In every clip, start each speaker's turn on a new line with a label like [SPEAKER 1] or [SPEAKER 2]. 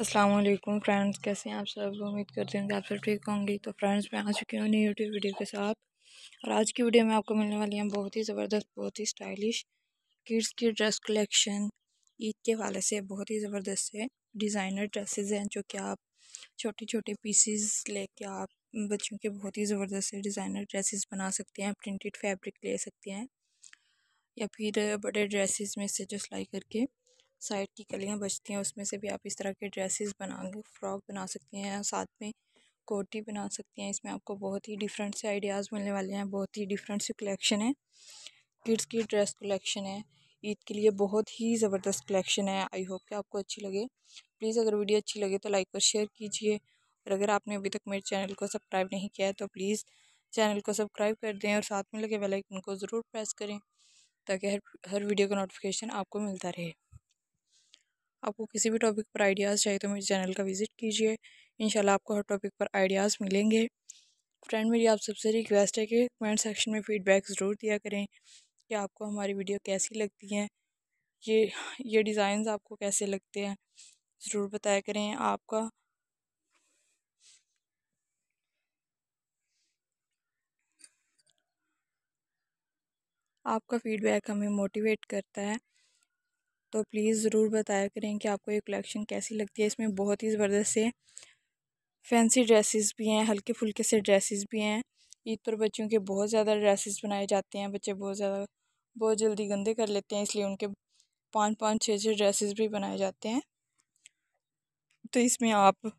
[SPEAKER 1] Aslam friends कैसे हैं आप सब उम्मीद करते हैं कि आप सब ठीक होंगे तो फ्रेंड्स मैं आ चुकी हूँ नई यूट्यूब वीडियो के साथ और आज की वीडियो में आपको मिलने वाली हैं बहुत ही ज़बरदस्त बहुत ही स्टाइलिश किड्स की ड्रेस कलेक्शन ईद के हवाले से बहुत ही ज़बरदस्त है डिज़ाइनर ड्रेसेस हैं जो कि आप छोटे छोटे पीसीज लेके आप बच्चों के बहुत ही ज़बरदस्त से डिज़ाइनर ड्रेसेस बना सकते हैं प्रिंटेड फैब्रिक ले सकते हैं या फिर बड़े ड्रेसेस में से जो सिलाई करके साइड की कलियाँ बचती हैं उसमें से भी आप इस तरह के ड्रेसेस बना फ़्रॉक बना सकती हैं साथ में कोटी बना सकती हैं इसमें आपको बहुत ही डिफरेंट से आइडियाज़ मिलने वाले हैं बहुत ही डिफरेंट से कलेक्शन है किड्स की ड्रेस कलेक्शन है ईद के लिए बहुत ही ज़बरदस्त कलेक्शन है आई होप कि आपको अच्छी लगे प्लीज़ अगर वीडियो अच्छी लगे तो लाइक और शेयर कीजिए और अगर आपने अभी तक मेरे चैनल को सब्सक्राइब नहीं किया है तो प्लीज़ चैनल को सब्सक्राइब कर दें और साथ में लगे बेल आइकन को ज़रूर प्रेस करें ताकि हर हर वीडियो का नोटिफिकेशन आपको मिलता रहे आपको किसी भी टॉपिक पर आइडियाज़ चाहिए तो मेरे चैनल का विज़िट कीजिए इंशाल्लाह आपको हर टॉपिक पर आइडियाज़ मिलेंगे फ्रेंड मेरी आप सबसे रिक्वेस्ट है कि कमेंट सेक्शन में फ़ीडबैक ज़रूर दिया करें कि आपको हमारी वीडियो कैसी लगती है ये ये डिज़ाइन आपको कैसे लगते हैं ज़रूर बताया करें आपका आपका फीडबैक हमें मोटिवेट करता है तो प्लीज़ ज़रूर बताया करें कि आपको ये कलेक्शन कैसी लगती है इसमें बहुत ही ज़बरदस्त से फैंसी ड्रेसेस भी हैं हल्के फुल्के से ड्रेसेस भी हैं ईद पर बच्चों के बहुत ज़्यादा ड्रेसेस बनाए जाते हैं बच्चे बहुत ज़्यादा बहुत जल्दी गंदे कर लेते हैं इसलिए उनके पाँच पाँच छः छः ड्रेसेस भी बनाए जाते हैं तो इसमें आप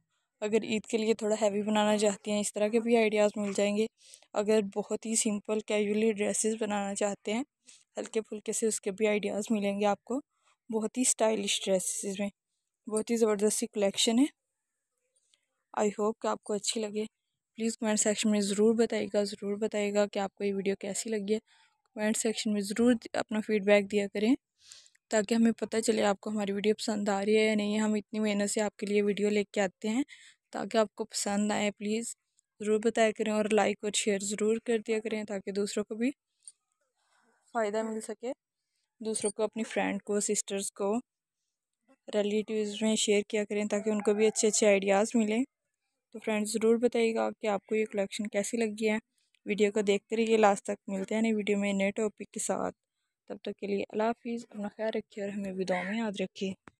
[SPEAKER 1] अगर ईद के लिए थोड़ा हैवी बनाना चाहती हैं इस तरह के भी आइडियाज़ मिल जाएंगे अगर बहुत ही सिंपल कैजुअली ड्रेसेस बनाना चाहते हैं हल्के फुल्के से उसके भी आइडियाज़ मिलेंगे आपको बहुत ही स्टाइलिश ड्रेसेस में बहुत ही ज़बरदस्त सी कलेक्शन है आई होप कि आपको अच्छी लगे प्लीज़ कमेंट सेक्शन में ज़रूर बताइएगा ज़रूर बताइएगा कि आपको ये वीडियो कैसी लगी है कमेंट सेक्शन में ज़रूर अपना फीडबैक दिया करें ताकि हमें पता चले आपको हमारी वीडियो पसंद आ रही है या नहीं हम इतनी मेहनत से आपके लिए वीडियो लेके आते हैं ताकि आपको पसंद आए प्लीज़ ज़रूर बताया करें और लाइक और शेयर ज़रूर कर दिया करें ताकि दूसरों को भी फ़ायदा मिल सके दूसरों को अपनी फ्रेंड को सिस्टर्स को रिलेटिव्स में शेयर किया करें ताकि उनको भी अच्छे अच्छे आइडियाज़ मिलें तो फ्रेंड्स ज़रूर बताइएगा कि आपको ये कलेक्शन कैसी लगी है वीडियो को देखते रहिए लास्ट तक मिलते हैं नई वीडियो में नए टॉपिक के साथ तब तक के लिए अल्लाह हाफिज़ अपना ख्याल रखिए और हमें विदाओं में याद रखिए